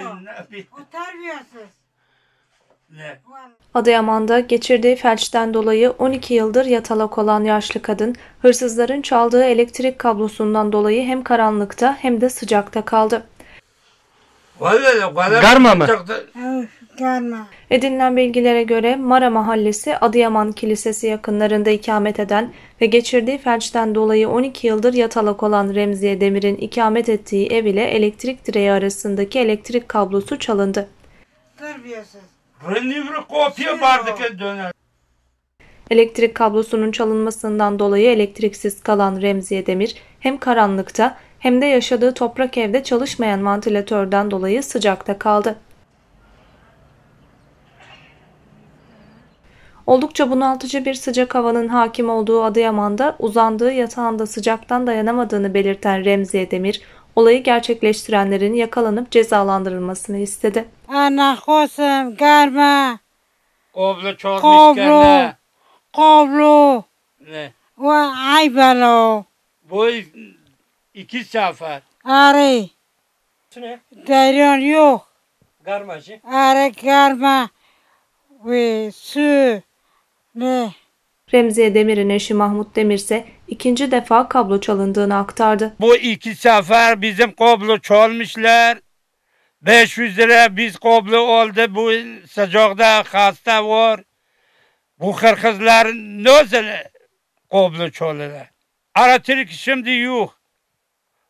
o. O terbiyesiz. Ne? Adıyaman'da geçirdiği felçten dolayı 12 yıldır yatalak olan yaşlı kadın, hırsızların çaldığı elektrik kablosundan dolayı hem karanlıkta hem de sıcakta kaldı. Vay o kadar Garma mı? sıcakta- Görme. Edinilen bilgilere göre Mara Mahallesi Adıyaman Kilisesi yakınlarında ikamet eden ve geçirdiği felçten dolayı 12 yıldır yatalak olan Remziye Demir'in ikamet ettiği ev ile elektrik direği arasındaki elektrik kablosu çalındı. Terbiyesiz. kopya bardak Elektrik kablosunun çalınmasından dolayı elektriksiz kalan Remziye Demir hem karanlıkta hem de yaşadığı toprak evde çalışmayan vantilatörden dolayı sıcakta kaldı. Oldukça bunaltıcı bir sıcak havanın hakim olduğu Adıyaman'da uzandığı yatağında sıcaktan dayanamadığını belirten Remzi Demir, olayı gerçekleştirenlerin yakalanıp cezalandırılmasını istedi. Ana kosum garma. Koblu çormuşkenle. Koblu. Ne? Ve aybalo. Bu iki sefer. Arı. Ne? Deryon yok. Garmacı. Şey. Arı garma. Ve su. Ne? Remziye Demir'in eşi Mahmut Demir ise ikinci defa kablo çalındığını aktardı. Bu iki sefer bizim kablo çalmışlar. 500 lira biz kablo oldu. Bu sıcakta hasta var. Bu kırkızlar nasıl kablo çalıyorlar? Aratürk şimdi yok.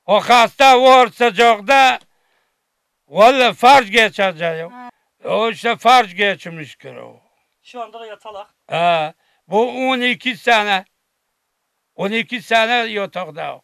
O hasta var sıcakta. Valla farz geçecek. O işte farz geçmiş ki o. Şu anda da yatalak. He. Bu 12 sene. 12 sene yatakta.